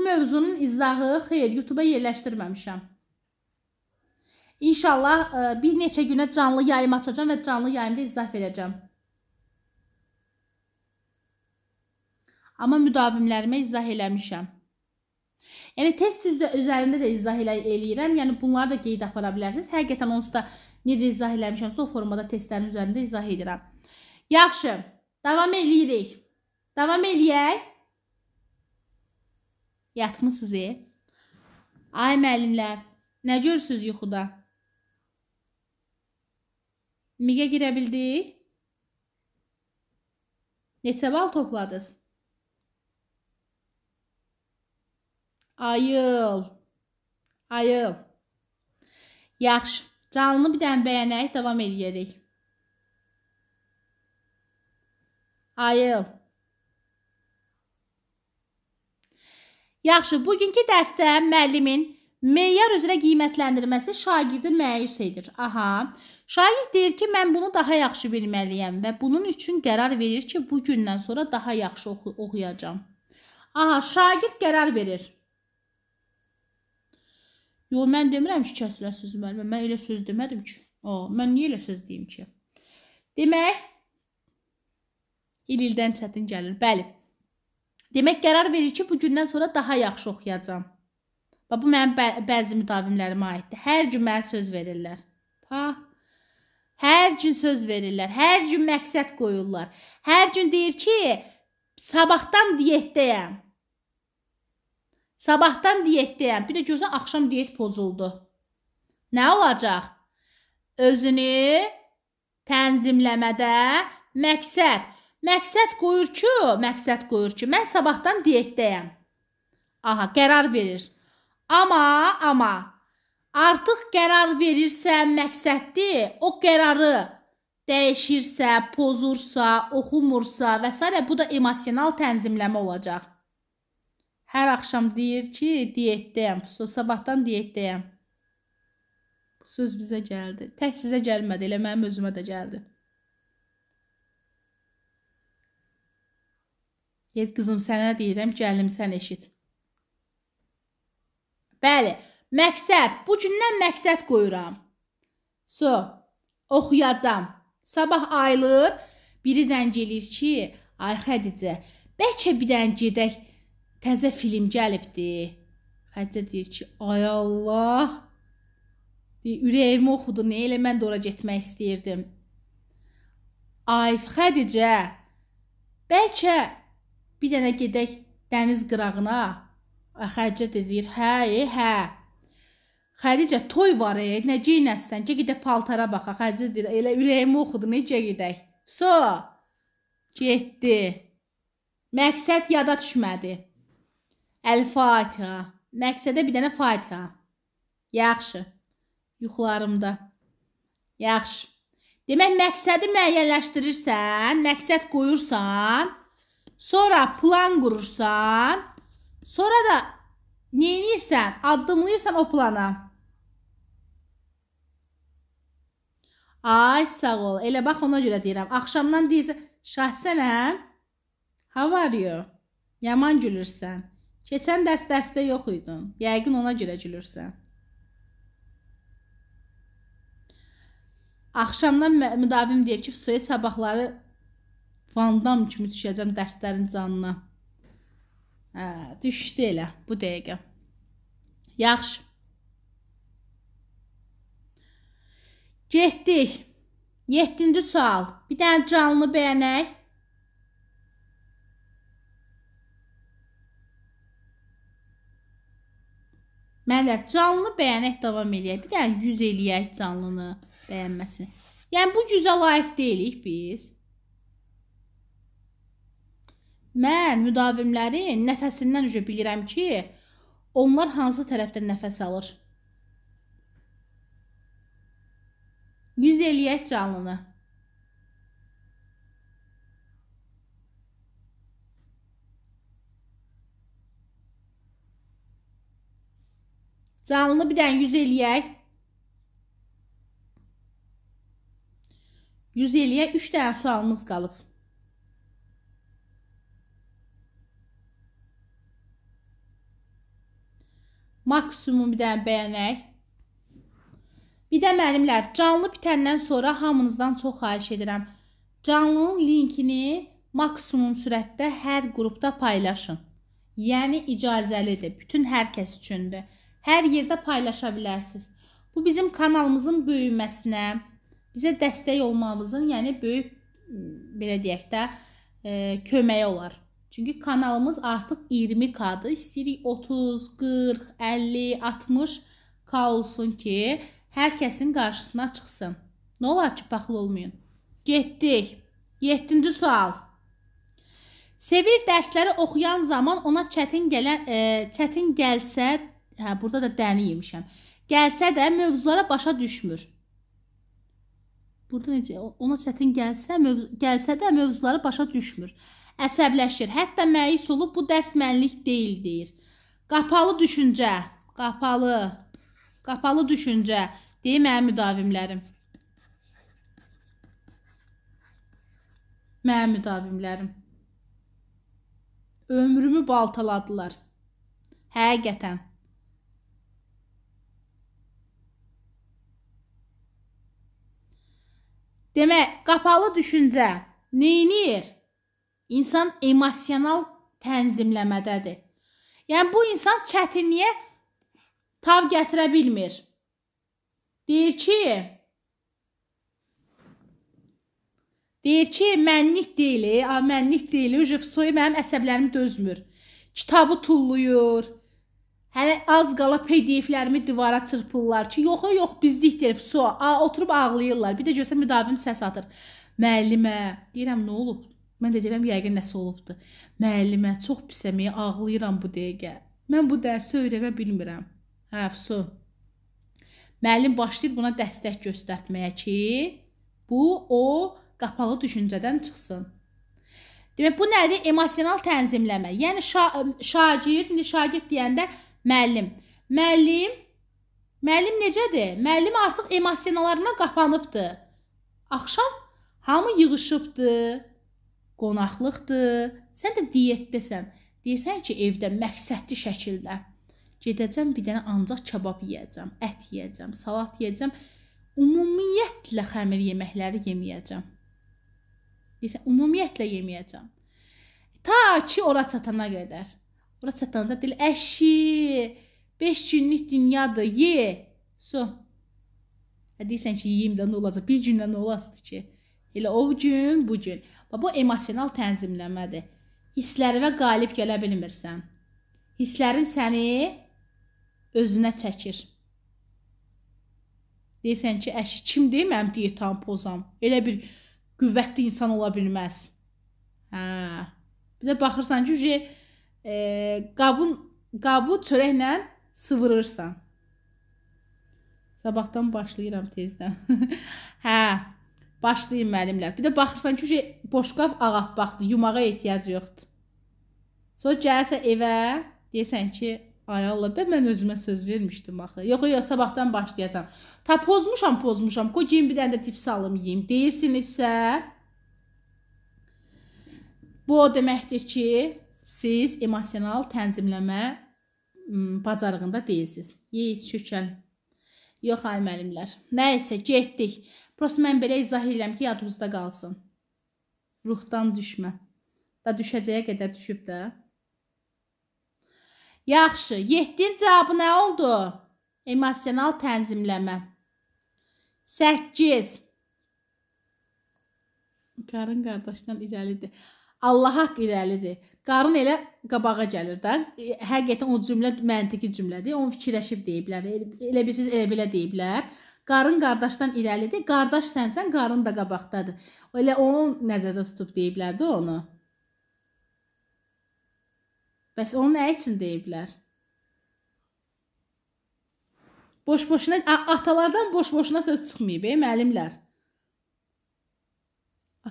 mövzunun izahı, xeyr, YouTube-a yerləşdirməmişəm. İnşallah e, bir neçə günə canlı yayım açacağam və canlı yayımda izah verəcəm. Amma müdavimlərimə izah eləmişəm. Yəni test üzrə üzərində də izah elə eləyirəm. Yəni bunları da qeydə apara bilərsiniz. Həqiqətən onsuz da necə izah eləmişəmsə o formada testlərin üzərində izah edirəm. Yaxşı, davam eləyirik. Davam eləyək. Yatmısınız e? Ay müəllimlər, nə görürsüz yuxuda? Miqə girə bildik? Neçə bal topladınız? Ayıl. Ayıl. Yaxşı. Canlı bir dənə bəyənək, davam edərik. Ayıl. Yaxşı, bugünkü dərsdə müəllimin meyar üzrə qiymətləndirməsi şagirdi məyus edir. Aha. Şagird deyir ki, mən bunu daha yaxşı bilməliyəm və bunun üçün qərar verir ki, bu gündən sonra daha yaxşı oxu oxuyacağam. Aha, şagird qərar verir. Yo, mən demirəm ki, kəsrəsiz müəllim. Mən elə söz demədim ki. O, mən niyə elə söz deyim ki? Demək, il ildən çətin gəlir. Bəli. Demək qərar verir ki, bu gündən sonra daha yaxşı oxuyacam. Və bu mənim bə bəzi müdavimlərimə aiddir. Hər gün mənə söz verirlər. Ha? Hər gün söz verirlər. Hər gün məqsəd qoyurlar. Hər gün deyir ki, sabahdan diyetdəyəm. Sabahdan diyetdəyəm. Bir də görsən axşam diyet pozuldu. Nə olacaq? Özünü tənzimləmədə məqsəd Məqsəd qoyur ki, məqsəd qoyur ki, mən sabahdan diyetdəyəm. Aha, qərar verir. Amma, amma artıq qərar verirsə məqsədli, o qərarı dəyişirsə, pozursa, oxumursa və s. bu da emosional tənzimləmə olacaq. Hər axşam deyir ki, diyetdəyəm, sabahdan diyetdəyəm. Bu söz bizə gəldi. Tək sizə gəlmədi, elə mənim özümə də gəldi. Get qızım sənə deyirəm, gəlim sən eşit. Bəli, məqsəd. Bu gündən məqsəd qoyuram. So, oxuyacam. Sabah ayılır, biri zəng eləyir ki, ay Xədicə, bəlkə bir dən gedək, təzə film gəlibdi. Xədicə deyir ki, ay Allah. Deyir, ürəyimi oxudu, nə elə mən də ora getmək istəyirdim. Ay Xədicə, bəlkə Bir dənə gedək dəniz qırağına. Xərcə deyir, hə, e, hə. Xədicə toy var, e, nə geyinəsən? Gə gedək paltara baxa. Xədicə deyir, elə ürəyimi oxudu, necə gedək? So. Getdi. Məqsəd yada düşmədi. Əl-Fatiha. Məqsədə bir dənə Fatiha. Yaxşı. Yuxularımda. Yaxşı. Demək məqsədi müəyyənləşdirirsən, məqsəd qoyursan, Sonra plan qurursan, sonra da neyinirsən? Addımlayırsan o plana. Ay sağ ol. Elə bax ona görə deyirəm. Axşamdan deyirsən, şahsənəm. How are you? Yaman gülürsən. Keçən dərs dərsdə yox idin. Yəqin ona görə gülürsən. Axşamdan müdavim deyir ki, Füsuyə sabahları vandam kimi düşəcəm dərslərin canına. Hə, düşdü elə bu dəqiqə. Yaxşı. Getdik. 7-ci sual. Bir dənə canlı bəyənək. Məndə canlı bəyənək davam eləyək. Bir dənə 100 eləyək canlını bəyənməsini. Yəni bu 100-ə layiq deyilik biz. Mən müdavimlərin nəfəsindən üzə bilirəm ki, onlar hansı tərəfdən nəfəs alır. 150-yət canlını. Canlını bir dənə 100 eləyək. 100 eləyə 3 dənə sualımız qalıb. Maksimum bir dənə bəyənək. Bir də müəllimlər, canlı bitəndən sonra hamınızdan çox xahiş edirəm. Canlının linkini maksimum sürətdə hər qrupda paylaşın. Yəni icazəlidir, bütün hər kəs üçündür. Hər yerdə paylaşa bilərsiniz. Bu bizim kanalımızın böyüməsinə, bizə dəstək olmağımızın, yəni böyük belə deyək də, köməyi olar. Çünki kanalımız artıq 20K-dır. İstəyirik 30, 40, 50, 60K olsun ki, hər kəsin qarşısına çıxsın. Nə olar ki, paxıl olmayın. Getdik. 7-ci sual. Sevilik dərsləri oxuyan zaman ona çətin gələn e, çətin gəlsə, hə burada da dəni yemişəm. Gəlsə də mövzulara başa düşmür. Burada necə ona çətin gəlsə, mövzu, gəlsə də mövzuları başa düşmür əsəbləşir. Hətta məyus olub bu dərsmənlik deyil deyir. Qapalı düşüncə, qapalı, qapalı düşüncə deyir mənim müdavimlərim. Mənim müdavimlərim. Ömrümü baltaladılar. Həqiqətən. Demək, qapalı düşüncə neyinir? İnsan emosional tənzimləmədədir. Yəni bu insan çətinliyə tav gətirə bilmir. Deyir ki, Deyir ki, mənlik deyil, mənlik deyil, Jefsoy mənim əsəblərim dözmür. Kitabı tulluyur. Hələ az qala PDF-lərimi divara çırpırlar ki, yox, yox, bizlik deyir, so, a, oturub ağlayırlar. Bir də görsən müdavim səs atır. Müəllimə, deyirəm, nə olub? Mən də deyirəm, yəqin nəsə olubdu. Müəllimə çox pis əməyə ağlayıram bu dəqiqə. Mən bu dərsi öyrənə bilmirəm. Hə, Füsun. Müəllim başlayır buna dəstək göstərtməyə ki, bu o qapalı düşüncədən çıxsın. Demək bu nədir? Emosional tənzimləmə. Yəni şa şagird, indi şagird deyəndə müəllim. Müəllim müəllim necədir? Müəllim artıq emosionalarına qapanıbdı. Axşam hamı yığılıbdı qonaqlıqdır, sən də diyetdəsən. Deyirsən ki, evdə məqsədli şəkildə gedəcəm bir dənə ancaq kebab yeyəcəm, ət yeyəcəm, salat yeyəcəm. Ümumiyyətlə xəmir yeməkləri yeməyəcəm. Deyirsən, ümumiyyətlə yeməyəcəm. Ta ki ora çatana qədər. Ora çatanda dil əşi 5 günlük dünyadır, ye. Su. E, Deyirsən ki, yeyim də nə olacaq? Bir gündə nə olasdı ki? Elə o gün, bu gün. Və bu emosional tənzimləmədir. Hisslərinə qalib gələ bilmirsən. Hisslərin səni özünə çəkir. Deyirsən ki, əşi kimdir? Mənim dietam pozam. Elə bir qüvvətli insan ola bilməz. Hə. Bir də baxırsan ki, e, qabın qabı çörəklə sıvırırsan. Sabahdan başlayıram tezdən. hə. Başlayın müəllimlər. Bir də baxırsan ki, boşqab ağappaqdır, yumağa ehtiyac yoxdur. Sonra gəlsən evə, deyirsən ki, ay Allah, bə mən özümə söz vermişdim axı. Yox, yox, sabahdan başlayacam. Ta pozmuşam, pozmuşam. Qoy gəlim bir dənə də tips alım yeyim. Deyirsinizsə, bu o deməkdir ki, siz emosional tənzimləmə bacarığında deyilsiniz. Yeyic, çökəl. Yox ay müəllimlər. Nə isə getdik. Prosta mən belə izah edirəm ki, yadınızda qalsın. Ruhdan düşmə. Da düşəcəyə qədər düşüb də. Yaxşı, 7-ci cavabı nə oldu? Emosional tənzimləmə. 8. Qarın qardaşdan irəlidir. Allah haqq irəlidir. Qarın elə qabağa gəlir də. Həqiqətən o cümlə məntiqi cümlədir. Onu fikirləşib deyiblər. Elə bilirsiniz, elə belə deyiblər. Qarın qardaşdan irəlidir. Qardaş sənsən, qarın da qabaqdadır. Elə onu nəzərdə tutub deyiblər də onu. Bəs onu nə üçün deyiblər? Boş-boşuna atalardan boş-boşuna söz çıxmayıb, ey müəllimlər.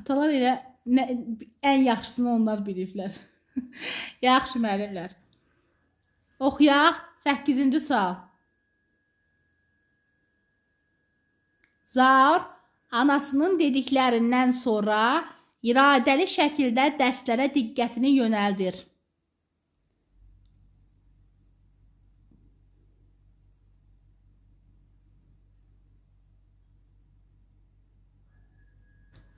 Atalar elə nə, ən yaxşısını onlar biliblər. Yaxşı müəllimlər. Oxuyaq 8-ci sual. Zaur anasının dediklərindən sonra iradəli şəkildə dərslərə diqqətini yönəldir.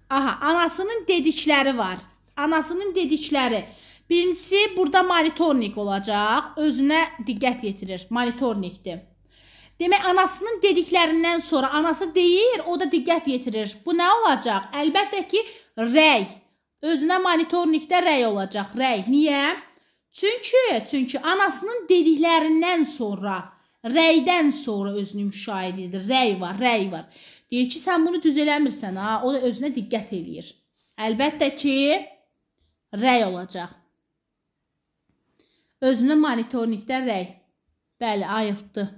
Aha, anasının dedikləri var. Anasının dedikləri. Birincisi, burada monitornik olacaq. Özünə diqqət yetirir. Monitornikdir. Demək, anasının dediklərindən sonra anası deyir, o da diqqət yetirir. Bu nə olacaq? Əlbəttə ki, rəy. Özünə monitorlikdə rəy olacaq. Rəy. Niyə? Çünki, çünki anasının dediklərindən sonra, rəydən sonra özünü müşahidə edir. Rəy var, rəy var. Deyir ki, sən bunu düz eləmirsən, ha? O da özünə diqqət eləyir. Əlbəttə ki, rəy olacaq. Özünə monitorlikdə rəy. Bəli, ayıltdı.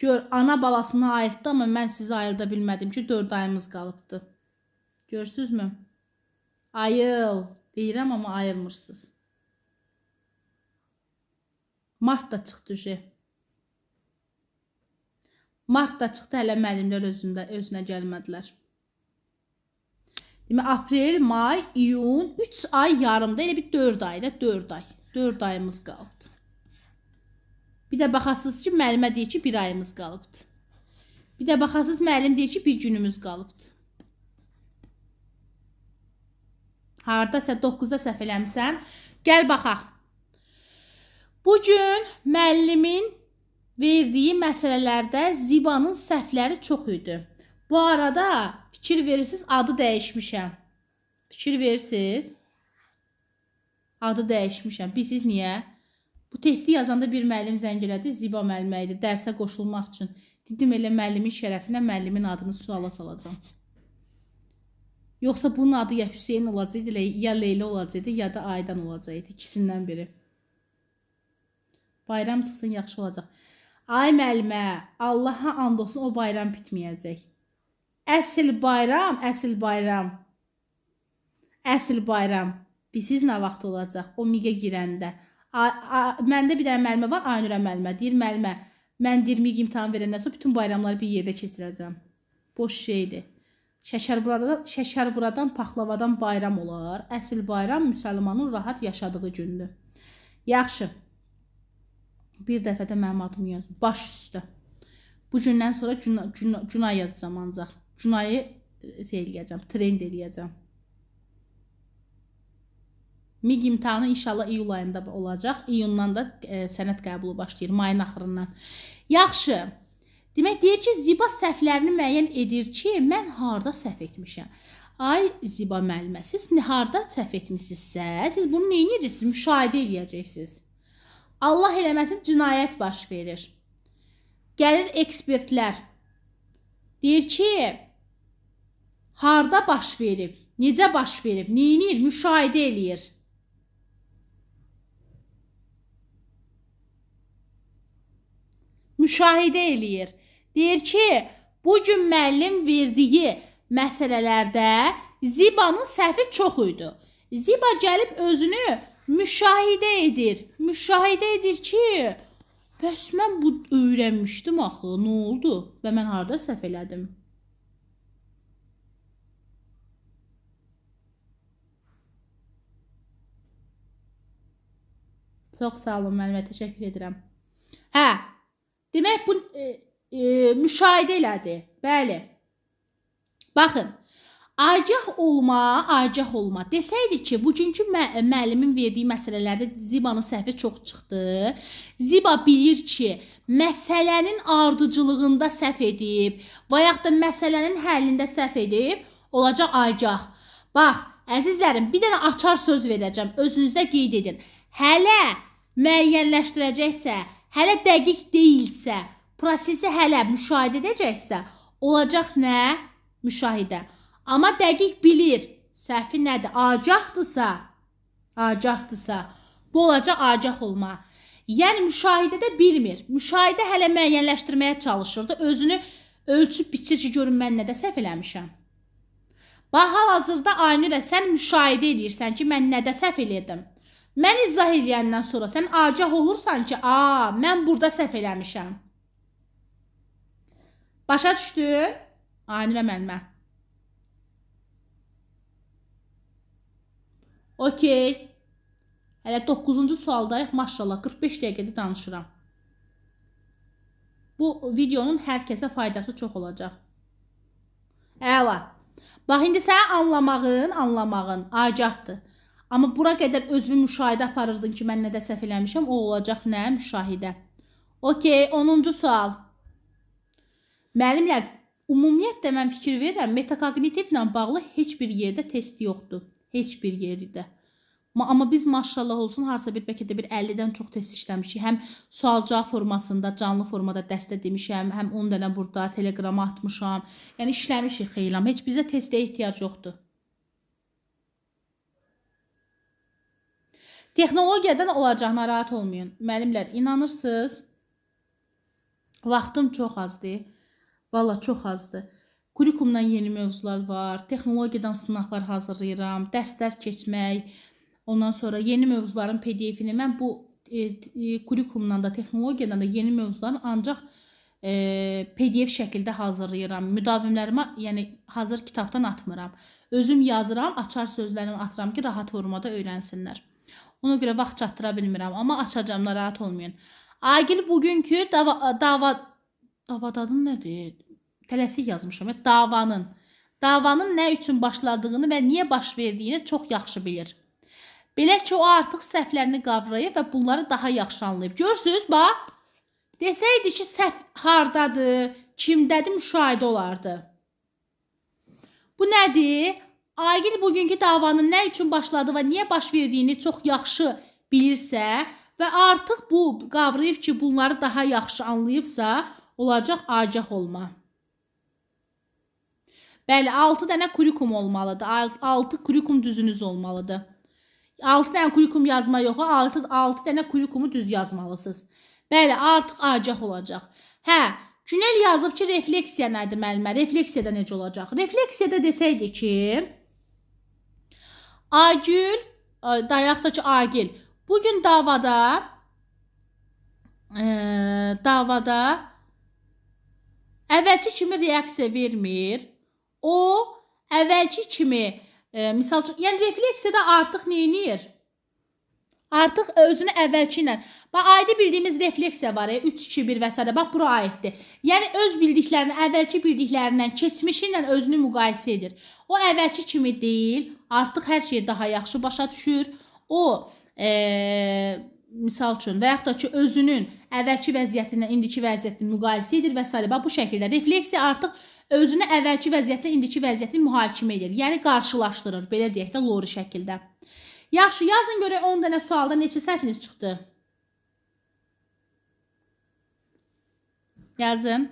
Gör, ana balasına aiddir, amma mən sizi ayırda bilmədim ki, 4 ayımız qalıbdı. Görsünüzmü? Ayıl deyirəm, amma ayılmırsınız. Mart da çıxdı uje. Mart da çıxdı, hələ müəllimlər özündə, özünə gəlmədilər. Demək, aprel, may, iyun, 3 ay yarımda, elə bir 4 ayda, 4 ay. 4 ayımız qaldı. Bir də baxasız ki, müəllimə deyir ki, bir ayımız qalıbdı. Bir də baxasız müəllim deyir ki, bir günümüz qalıbdı. Hardasa 9-da səhv eləmişəm. Gəl baxaq. Bu gün müəllimin verdiyi məsələlərdə Zibanın səhvləri çox idi. Bu arada fikir verirsiniz, adı dəyişmişəm. Fikir verirsiniz? Adı dəyişmişəm. Bilirsiniz niyə? Bu testi yazanda bir müəllim zəng elədi, Ziba müəllimə idi, dərsə qoşulmaq üçün. Dedim elə müəllimin şərəfinə müəllimin adını suala salacağam. Yoxsa bunun adı ya Hüseyn olacaqdı, ya Leyla olacaqdı, ya da Aydan olacaqdı, ikisindən biri. Bayram çıxsın, yaxşı olacaq. Ay müəllimə, Allaha and olsun o bayram bitməyəcək. Əsl bayram, əsl bayram. Əsl bayram. Biz siz nə vaxt olacaq? O miqə girəndə. A, a, məndə bir dənə müəllimə var, Aynurə müəllimə. Deyir müəllimə, mən 20 imtahan verəndən sonra bütün bayramları bir yerdə keçirəcəm. Boş şeydir. Şəkər buradan, şəkər buradan, paxlavadan bayram olar. Əsl bayram müsəlmanın rahat yaşadığı gündür. Yaxşı. Bir dəfə də mənim adımı yaz. Baş üstə. Bu gündən sonra cuna, cuna, cuna yazacağam ancaq. Cunayı e, şey eləyəcəm, trend eləyəcəm. MİQ imtahanı inşallah iyul ayında olacaq. İyundan da e, sənəd qəbulu başlayır, mayın axırından. Yaxşı. Demək deyir ki, Ziba səhvlərini müəyyən edir ki, mən harda səhv etmişəm. Ay Ziba müəllimə, siz harda səhv etmisinizsə, siz bunu nə edəcəksiniz? Müşahidə eləyəcəksiniz. Allah eləməsin cinayət baş verir. Gəlir ekspertlər. Deyir ki, harda baş verib, necə baş verib, nə edir? Müşahidə eləyir. müşahidə eləyir. Deyir ki, bu gün müəllim verdiyi məsələlərdə Zibanın səhvi çox idi. Ziba gəlib özünü müşahidə edir. Müşahidə edir ki, bəs mən bu öyrənmişdim axı, nə oldu? Və mən harda səhv elədim? Çox sağ olun müəllimə, təşəkkür edirəm. Hə, Demək bu e, e, müşahidə elədi. Bəli. Baxın. Agah olma, agah olma. Desəydi ki, bugünkü mə müəllimin verdiyi məsələlərdə Zibanın səhvi çox çıxdı. Ziba bilir ki, məsələnin ardıcılığında səhv edib və yaxud da məsələnin həllində səhv edib, olacaq agah. Bax, əzizlərim, bir dənə açar söz verəcəm. Özünüzdə qeyd edin. Hələ müəyyənləşdirəcəksə, hələ dəqiq deyilsə, prosesi hələ müşahidə edəcəksə, olacaq nə? Müşahidə. Amma dəqiq bilir səhvi nədir? Agahdısa, agahdısa, bu olacaq agah olma. Yəni müşahidədə bilmir. Müşahidə hələ müəyyənləşdirməyə çalışırdı. Özünü ölçüb biçir ki, görün mən nədə səhv eləmişəm. Bax hal-hazırda Aynurə sən müşahidə edirsən ki, mən nədə səhv elədim. Mən izah eləyəndən sonra sən agah olursan ki, a, mən burada səhv eləmişəm. Başa düşdü? Aynurə müəllimə. Okey. Hələ 9-cu sualdayıq. Maşallah 45 dəqiqədə danışıram. Bu videonun hər kəsə faydası çox olacaq. Əla. Bax indi sən anlamağın, anlamağın agahdır. Amma bura qədər özümü müşahidə aparırdın ki, mən nədə səhv eləmişəm, o olacaq nə? Müşahidə. Okey, 10-cu sual. Müəllimlər, ümumiyyətlə mən fikir verirəm, metakognitivlə bağlı heç bir yerdə test yoxdur. Heç bir yerdə. Amma biz maşallah olsun harca bir bəlkə də bir 50-dən çox test işləmişik. Həm sual-cavab formasında, canlı formada dəstə demişəm, həm 10 dənə burada Telegram'a atmışam. Yəni işləmişik xeylam. Heç bizə testə ehtiyac yoxdur. Texnologiyadan olacaq, narahat olmayın. Müəllimlər, inanırsınız? Vaxtım çox azdır. Valla çox azdır. Kurikulumdan yeni mövzular var, texnologiyadan sınaqlar hazırlayıram, dərslər keçmək, ondan sonra yeni mövzuların PDF-ini mən bu e, e, kurikulumdan da, texnologiyadan da yeni mövzuların ancaq e, PDF şəkildə hazırlayıram. Müdavimlərimə, yəni hazır kitabdan atmıram. Özüm yazıram, açar sözlərimi atıram ki, rahat formada öyrənsinlər. Ona görə vaxt çatdıra bilmirəm, amma açacağam, narahat olmayın. Agil bugünkü dava dava davadanın nədir? Tələsik yazmışam. Davanın davanın nə üçün başladığını və niyə baş verdiyini çox yaxşı bilir. Belə ki, o artıq səhvlərini qavrayıb və bunları daha yaxşı anlayıb. Görürsüz, bax. Desəydi ki, səhv hardadır, kimdədir müşahidə olardı. Bu nədir? Agil bugünkü davanın nə üçün başladı və niyə baş verdiyini çox yaxşı bilirsə və artıq bu qavrayıb ki, bunları daha yaxşı anlayıbsa, olacaq agah olma. Bəli, 6 dənə kurikum olmalıdır. 6 kurikum düzünüz olmalıdır. 6 dənə kurikum yazma yox, 6 6 dənə kurikumu düz yazmalısınız. Bəli, artıq agah olacaq. Hə, Günel yazıb ki, refleksiya nədir müəllimə? Refleksiyada necə olacaq? Refleksiyada desəydi ki, Agül, e, dayaq da ki, Agil. Bu gün davada e, davada əvvəlki kimi reaksiya vermir. O əvvəlki kimi e, misal üçün, yəni refleksiyada artıq nə edir? Artıq e, özünü əvvəlki ilə bax adi bildiyimiz refleksiya var ya 3 2 1 və s. bax bura aiddir. Yəni öz bildiklərini əvvəlki bildiklərindən keçmişi ilə özünü müqayisə edir. O əvvəlki kimi deyil, artıq hər şey daha yaxşı başa düşür. O e, misal üçün və yaxud da ki özünün əvvəlki vəziyyətindən indiki vəziyyətini müqayisə edir və s. bax bu şəkildə refleksiya artıq özünü əvvəlki vəziyyətlə indiki vəziyyəti mühakimə edir. Yəni qarşılaşdırır, belə deyək də, lori şəkildə. Yaxşı, yazın görək 10 dənə sualda neçə səhviniz çıxdı? Yazın.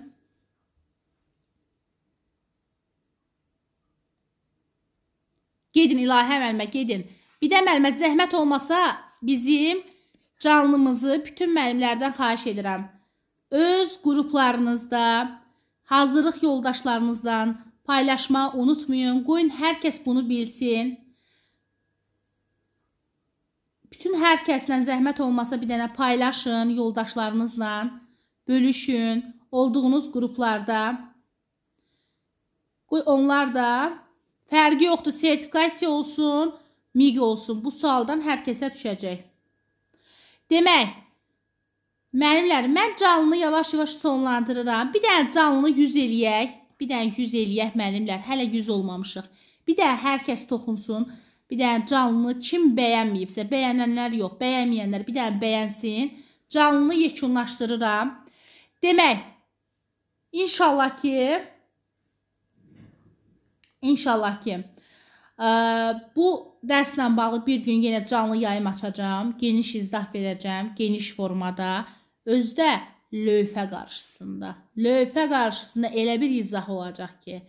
Gedin ilahə müəllimə, gedin. Bir də müəllimə zəhmət olmasa bizim canlımızı bütün müəllimlərdən xahiş edirəm. Öz qruplarınızda, hazırlıq yoldaşlarınızdan paylaşma unutmayın. Qoyun hər kəs bunu bilsin. Bütün hər kəslə zəhmət olmasa bir dənə paylaşın yoldaşlarınızla, bölüşün olduğunuz qruplarda. Onlar da fərqi yoxdur, sertifikasiya olsun, miq olsun. Bu sualdan hər kəsə düşəcək. Demək, Müəllimlər, mən canlını yavaş-yavaş sonlandırıram. Bir dənə canlını 100 eləyək. Bir dənə 100 eləyək müəllimlər. Hələ 100 olmamışıq. Bir də hər kəs toxunsun. Bir dənə canlını kim bəyənməyibsə, bəyənənlər yox, bəyənməyənlər bir dənə bəyənsin. Canlını yekunlaşdırıram. Demək, inşallah ki, inşallah ki, ə, e, bu dərslə bağlı bir gün yenə canlı yayım açacağam, geniş izah verəcəm, geniş formada, özdə lövhə qarşısında. Lövhə qarşısında elə bir izah olacaq ki,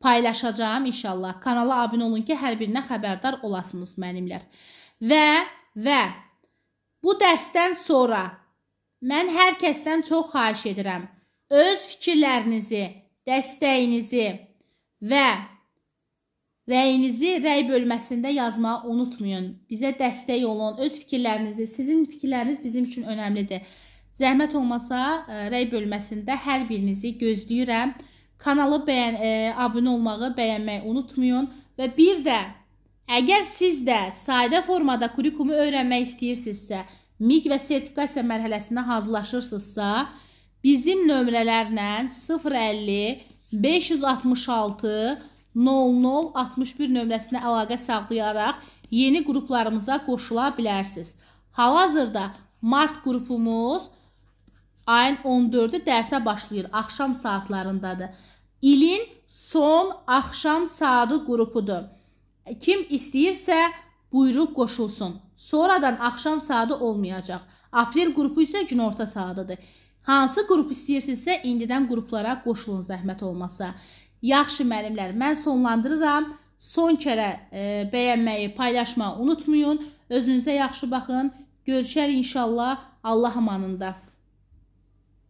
paylaşacağam inşallah. Kanala abunə olun ki, hər birinə xəbərdar olasınız mənimlər. Və və bu dərsdən sonra mən hər kəsdən çox xahiş edirəm. Öz fikirlərinizi, dəstəyinizi və rəyinizi rəy bölməsində yazmağı unutmayın. Bizə dəstək olun, öz fikirlərinizi, sizin fikirləriniz bizim üçün önəmlidir. Zəhmət olmasa e, rəy bölməsində hər birinizi gözləyirəm. Kanalı bəyən, e, abunə olmağı, bəyənməyi unutmayın və bir də əgər siz də sadə formada kurikumu öyrənmək istəyirsinizsə, MİQ və sertifikasiya mərhələsinə hazırlaşırsınızsa, bizim nömrələrlə 050 566 0061 nömrəsinə əlaqə saxlayaraq yeni qruplarımıza qoşula bilərsiniz. Hal-hazırda mart qrupumuz ayın 14-ü dərsə başlayır. Axşam saatlarındadır ilin son axşam saatı qrupudur. Kim istəyirsə buyurub qoşulsun. Sonradan axşam saatı olmayacaq. Aprel qrupu isə günorta saatıdır. Hansı qrup istəyirsinizsə indidən qruplara qoşulun zəhmət olmasa. Yaxşı müəllimlər, mən sonlandırıram. Son kərə e, bəyənməyi, paylaşmağı unutmayın. Özünüzə yaxşı baxın. Görüşər inşallah Allah amanında.